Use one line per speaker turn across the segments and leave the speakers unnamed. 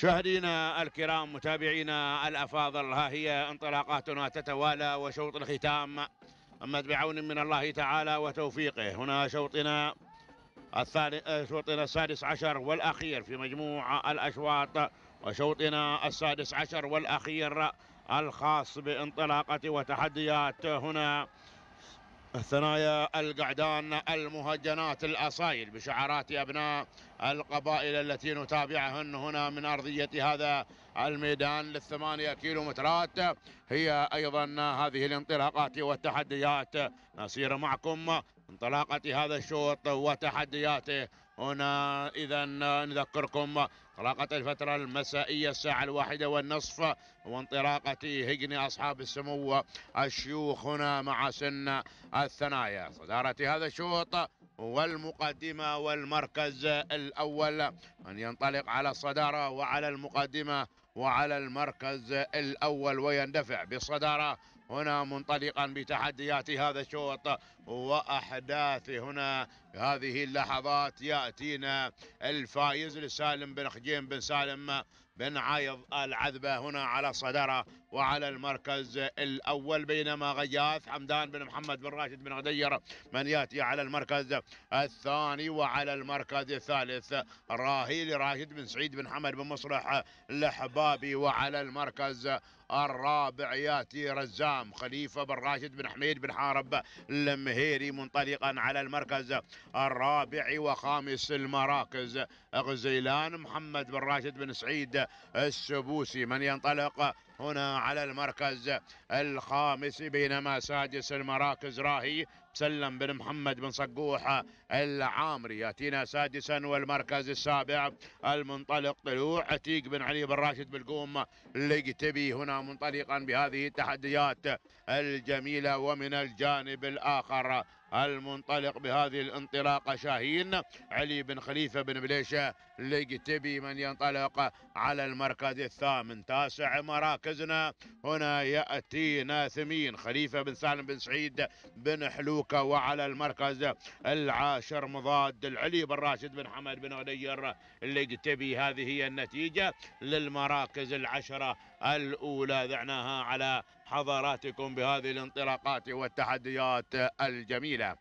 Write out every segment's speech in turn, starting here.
مشاهدينا الكرام متابعينا الافاضل ها هي انطلاقاتنا تتوالى وشوط الختام اما بعون من الله تعالى وتوفيقه هنا شوطنا الثالث شوطنا السادس عشر والاخير في مجموع الاشواط وشوطنا السادس عشر والاخير الخاص بانطلاقه وتحديات هنا ثنايا القعدان المهجنات الأصايل بشعارات أبناء القبائل التي نتابعهن هنا من أرضية هذا الميدان للثمانية كيلو مترات هي أيضا هذه الانطلاقات والتحديات نسير معكم انطلاقة هذا الشوط وتحدياته هنا إذا نذكركم انطلاقة الفترة المسائية الساعة الواحدة والنصف وانطلاقة هجن أصحاب السمو الشيوخ هنا مع سن الثنايا صدارة هذا الشوط والمقدمة والمركز الأول أن ينطلق على الصدارة وعلى المقدمة وعلى المركز الأول ويندفع بالصدارة هنا منطلقا بتحديات هذا الشوط وأحداث هنا هذه اللحظات يأتينا الفائز لسالم بن خجيم بن سالم بن عايض العذبة هنا على الصدارة وعلى المركز الأول بينما غياث حمدان بن محمد بن راشد بن غدير من يأتي على المركز الثاني وعلى المركز الثالث راهيل راشد بن سعيد بن حمد بن مصلح الحبابي وعلى المركز الرابع ياتي رزام خليفه بن راشد بن حميد بن حارب المهيري منطلقا على المركز الرابع وخامس المراكز غزيلان محمد بن راشد بن سعيد السبوسي من ينطلق هنا على المركز الخامس بينما سادس المراكز راهي سلم بن محمد بن صقوح العامري ياتينا سادسا والمركز السابع المنطلق طلوع عتيق بن علي بن راشد بالقوم لقتبي هنا منطلقا بهذه التحديات الجميله ومن الجانب الاخر المنطلق بهذه الانطلاقة شاهين علي بن خليفة بن بليشة لقتبي من ينطلق على المركز الثامن تاسع مراكزنا هنا يأتي ناثمين خليفة بن سالم بن سعيد بن حلوكة وعلى المركز العاشر مضاد العلي بن راشد بن حمد بن غدير لقتبي هذه هي النتيجة للمراكز العشرة الأولى ذعناها على حضاراتكم بهذه الانطلاقات والتحديات الجميلة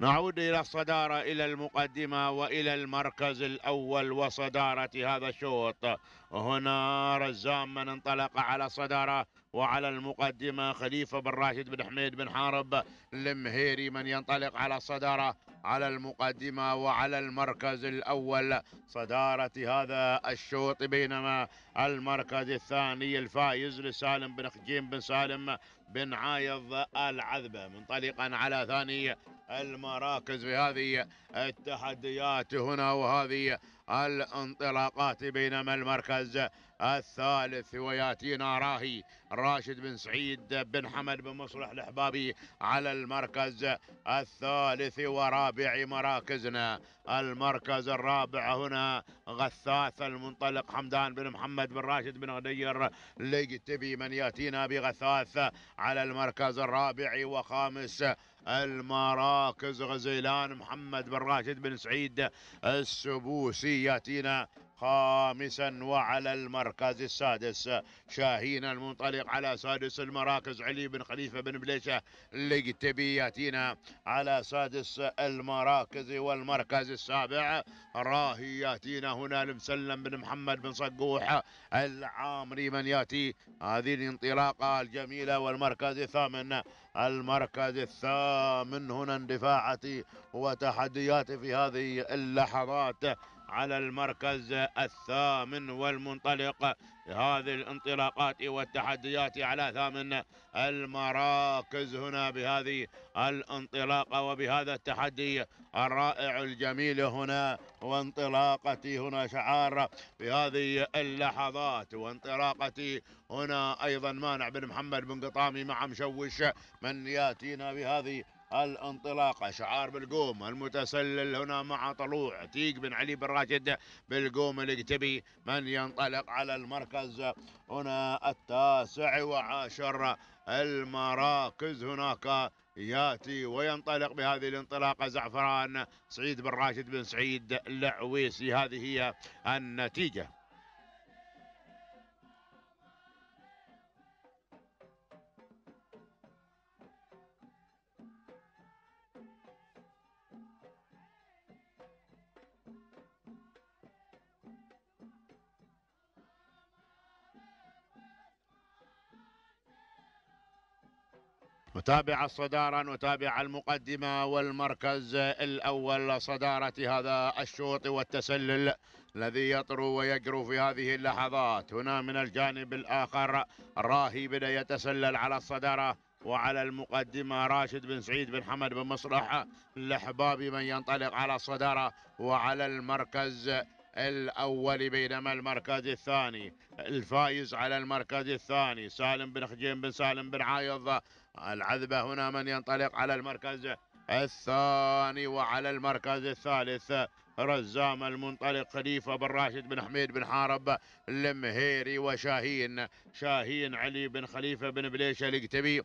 نعود إلى الصدارة إلى المقدمة وإلى المركز الأول وصدارة هذا الشوط هنا رزام من انطلق على الصدارة وعلى المقدمة خليفة بن راشد بن حميد بن حارب المهيري من ينطلق على الصدارة على المقدمة وعلى المركز الأول صدارة هذا الشوط بينما المركز الثاني الفائز لسالم بن خجيم بن سالم بن عايض العذبة منطلقا على ثاني المراكز في هذه التحديات هنا وهذه الانطلاقات بينما المركز الثالث وياتينا راهي راشد بن سعيد بن حمد بن مصلح الاحبابي على المركز الثالث ورابع مراكزنا المركز الرابع هنا غثاث المنطلق حمدان بن محمد بن راشد بن غدير ليجتبي من ياتينا بغثاث على المركز الرابع وخامس المراكز غزيلان محمد بن راشد بن سعيد السبوسي ياتينا خامسا وعلى المركز السادس شاهين المنطلق على سادس المراكز علي بن خليفة بن بليشة لقتبياتينا ياتينا على سادس المراكز والمركز السابع راهي ياتينا هنا المسلم بن محمد بن صقوح العامري من ياتي هذه الانطلاقة الجميلة والمركز الثامن المركز الثامن هنا اندفاعتي وتحدياتي في هذه اللحظات على المركز الثامن والمنطلق هذه الانطلاقات والتحديات على ثامن المراكز هنا بهذه الانطلاقة وبهذا التحدي الرائع الجميل هنا وانطلاقتي هنا شعار في هذه اللحظات وانطلاقتي هنا أيضا مانع بن محمد بن قطامي مع مشوش من يأتينا بهذه الانطلاقه شعار بالقوم المتسلل هنا مع طلوع تيق بن علي بن راشد بالقوم الاقتبي من ينطلق على المركز هنا التاسع وعاشر المراكز هناك ياتي وينطلق بهذه الانطلاقه زعفران سعيد بن راشد بن سعيد العويسي هذه هي النتيجه نتابع الصدارة نتابع المقدمة والمركز الأول صدارة هذا الشوط والتسلل الذي يطرو ويجرو في هذه اللحظات هنا من الجانب الآخر راهي بدأ يتسلل على الصدارة وعلى المقدمة راشد بن سعيد بن حمد بن مصلح لحبابي من ينطلق على الصدارة وعلى المركز الأول بينما المركز الثاني الفائز على المركز الثاني سالم بن خجيم بن سالم بن عايض العذبة هنا من ينطلق على المركز الثاني وعلى المركز الثالث رزام المنطلق خليفة بن راشد بن حميد بن حارب المهيري وشاهين شاهين علي بن خليفة بن بليشة القتبي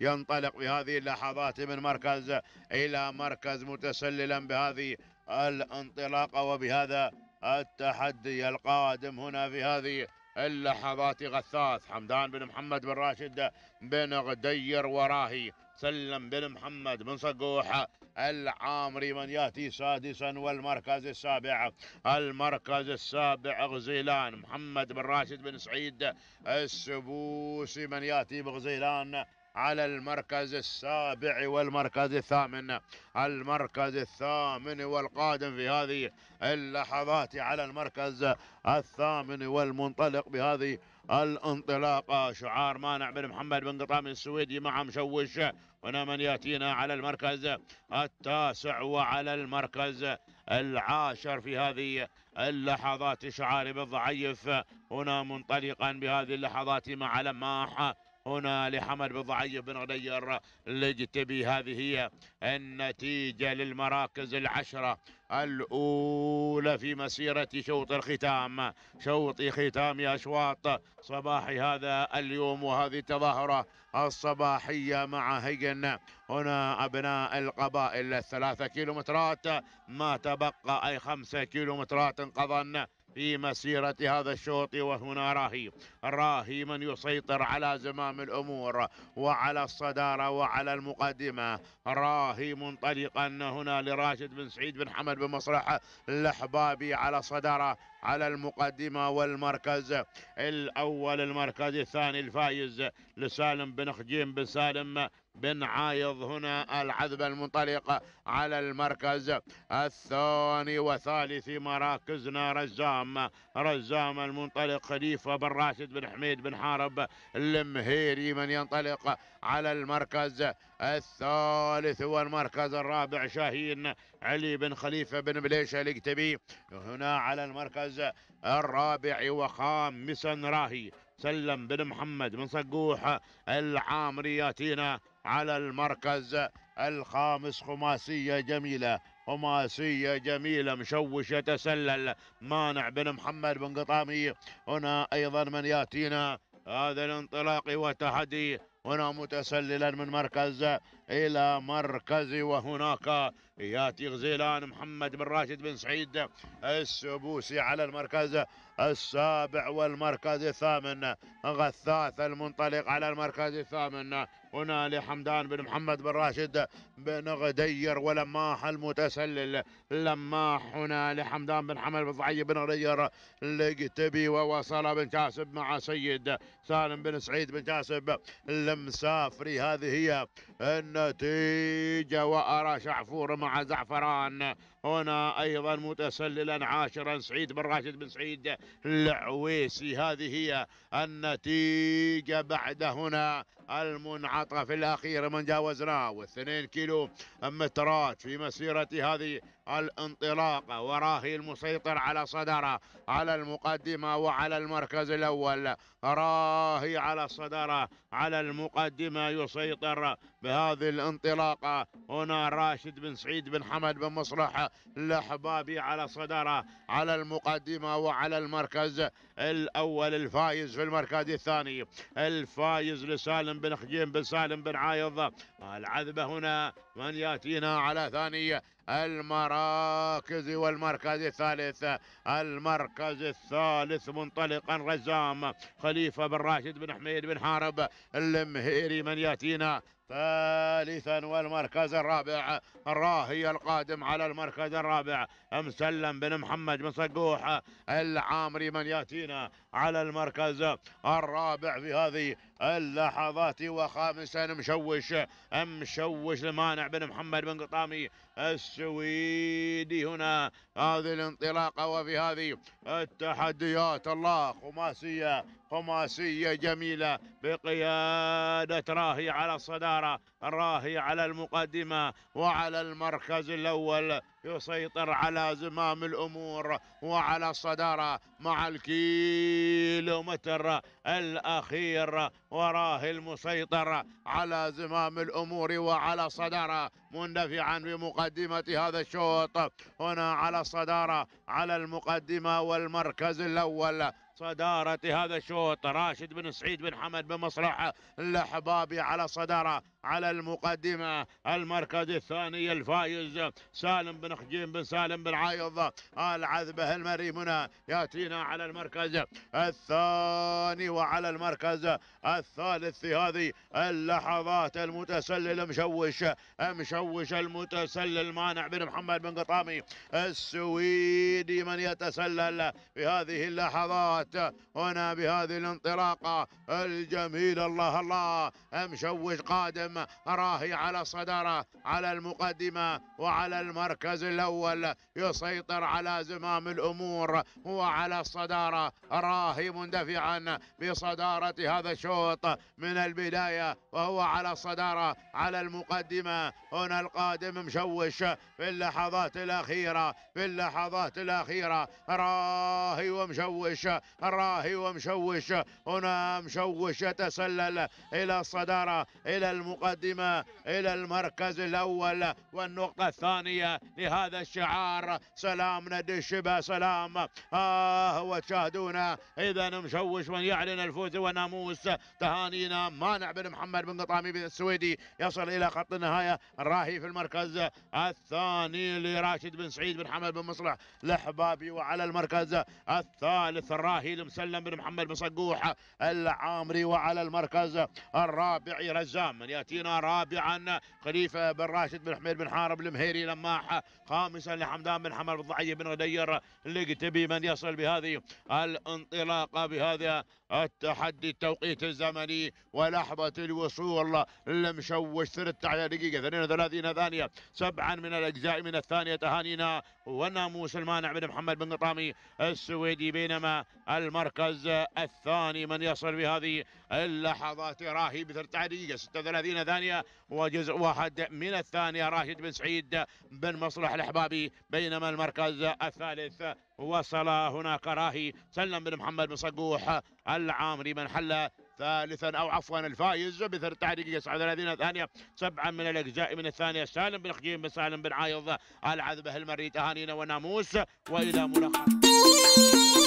ينطلق بهذه اللحظات من مركز إلى مركز متسللا بهذه الانطلاقة وبهذا التحدي القادم هنا في هذه اللحظات غثاث حمدان بن محمد بن راشد بن غدير وراهي سلم بن محمد بن صقوح العامري من ياتي سادسا والمركز السابع المركز السابع غزيلان محمد بن راشد بن سعيد السبوسي من ياتي بغزيلان على المركز السابع والمركز الثامن المركز الثامن والقادم في هذه اللحظات على المركز الثامن والمنطلق بهذه الانطلاقة شعار مانع بن محمد بن قطام السويدي مع مشوش هنا من يأتينا على المركز التاسع وعلى المركز العاشر في هذه اللحظات شعار بالضعيف هنا منطلقا بهذه اللحظات مع لماح هنا لحمد بن ضعيف بن غدير لجتبي هذه هي النتيجة للمراكز العشرة الأولى في مسيرة شوط الختام شوط ختام أشواط صباح هذا اليوم وهذه التظاهرة الصباحية مع هيجن هنا أبناء القبائل الثلاثة كيلومترات ما تبقى أي خمسة كيلومترات قضا في مسيرة هذا الشوط وهنا راهي راهي من يسيطر على زمام الأمور وعلى الصدارة وعلى المقدمة راهي منطلقا هنا لراشد بن سعيد بن حمد بن مصرح الأحبابي على صدارة على المقدمة والمركز الأول المركز الثاني الفايز لسالم بن خجيم بن سالم بن عايض هنا العذبة المنطلقة على المركز الثاني وثالث مراكزنا رزام رزام المنطلق خليفة بن راشد بن حميد بن حارب المهيري من ينطلق على المركز الثالث والمركز الرابع شاهين علي بن خليفة بن بليشة الاكتبي هنا على المركز الرابع وخامسا راهي سلم بن محمد بن صقوح العامري ياتينا على المركز الخامس خماسية جميلة خماسية جميلة مشوش يتسلل مانع بن محمد بن قطامي هنا أيضا من ياتينا هذا الانطلاق وتحدي هنا متسللا من مركز إلى مركز وهناك ياتي غزيلان محمد بن راشد بن سعيد السبوسي على المركز السابع والمركز الثامن غثاث المنطلق على المركز الثامن هنا لحمدان بن محمد بن راشد بن غدير ولماح المتسلل لماح هنا لحمدان بن حمد بن ضعي بن غدير لقتبي ووصل بن كاسب مع سيد سالم بن سعيد بن كاسب المسافري هذه هي ان النتيجة وأرى شعفور مع زعفران هنا أيضا متسللا عاشرا سعيد بن راشد بن سعيد العويسي هذه هي النتيجة بعد هنا المنعطف الأخير من جاوزناه والثنين كيلو مترات في مسيرة هذه الانطلاقة وراهي المسيطر على صدارة على المقدمة وعلى المركز الأول راهي على الصدارة على المقدمة يسيطر بهذه الانطلاقة هنا راشد بن سعيد بن حمد بن مصلح الأحبابي على صدارة على المقدمة وعلى المركز الأول الفايز في المركز الثاني الفايز لسالم بن خجيم بن سالم بن عايض العذبة هنا من يأتينا على ثانية المراكز والمركز الثالث المركز الثالث منطلقا رزام خليفة بن راشد بن حميد بن حارب المهيري من يأتينا ثالثا والمركز الرابع الراهي القادم على المركز الرابع مسلم بن محمد بن صقوح العامري من ياتينا على المركز الرابع في هذه اللحظات وخامسا مشوش مشوش المانع بن محمد بن قطامي السويدي هنا هذه الانطلاقة وفي هذه التحديات الله خماسية خماسية جميلة بقيادة راهي على الصدارة راهي على المقدمة وعلى المركز الأول يسيطر على زمام الأمور وعلى الصدارة مع الكيلومتر الأخير وراه المسيطر على زمام الأمور وعلى الصدارة مندفعا بمقدمة هذا الشوط هنا على الصدارة على المقدمة والمركز الأول صدارة هذا الشوط راشد بن سعيد بن حمد بن مصلحة الأحبابي على صدارة على المقدمة المركز الثاني الفايز سالم بن خجيم بن سالم بن عايض العذبة المريمنا يأتينا على المركز الثاني وعلى المركز الثالث في هذه اللحظات المتسلل مشوش مشوش المتسلل مانع بن محمد بن قطامي السويدي من يتسلل في هذه اللحظات الصوت هنا بهذه الانطلاقة الجميلة الله الله مشوش قادم راهي على الصدارة على المقدمة وعلى المركز الأول يسيطر على زمام الأمور وعلى الصدارة راهي مندفعا بصدارة هذا الشوط من البداية وهو على الصدارة على المقدمة هنا القادم مشوش في اللحظات الأخيرة في اللحظات الأخيرة راهي ومشوش الراهي ومشوش هنا مشوش يتسلل إلى الصدارة إلى المقدمة إلى المركز الأول والنقطة الثانية لهذا الشعار سلام نادي الشبه سلام آه وتشاهدونا إذا مشوش من يعلن الفوز والناموس تهانينا مانع بن محمد بن قطامي بن السويدي يصل إلى خط النهاية الراهي في المركز الثاني لراشد بن سعيد بن حمد بن مصلح لحبابي وعلى المركز الثالث الراهي الرحيل مسلم بن محمد بن صقوح العامري وعلى المركز الرابع رزام من ياتينا رابعا خليفه بن راشد بن حميد بن حارب المهيري لماح خامسا لحمدان بن حمد الضعي بن غدير لقتبي من يصل بهذه الانطلاقه بهذا التحدي التوقيت الزمني ولحظه الوصول المشوش 13 دقيقه 32 ثانيه سبعا من الاجزاء من الثانيه تهانينا والناموس المانع بن محمد بن قطامي السويدي بينما المركز الثاني من يصل بهذه اللحظات راهي 13 دقيقة 36 ثانية وجزء واحد من الثانية راشد بن سعيد بن مصلح الأحبابي بينما المركز الثالث وصل هناك راهي سلم بن محمد بن صقوح العامري من حل ثالثا او عفوا الفايز ب 13 دقيقه 39 ثانيه سبعا من الاجزاء من الثانيه سالم بن خجيم بن سالم بن عايض العذبه المري تهانينا وناموس والى ملخص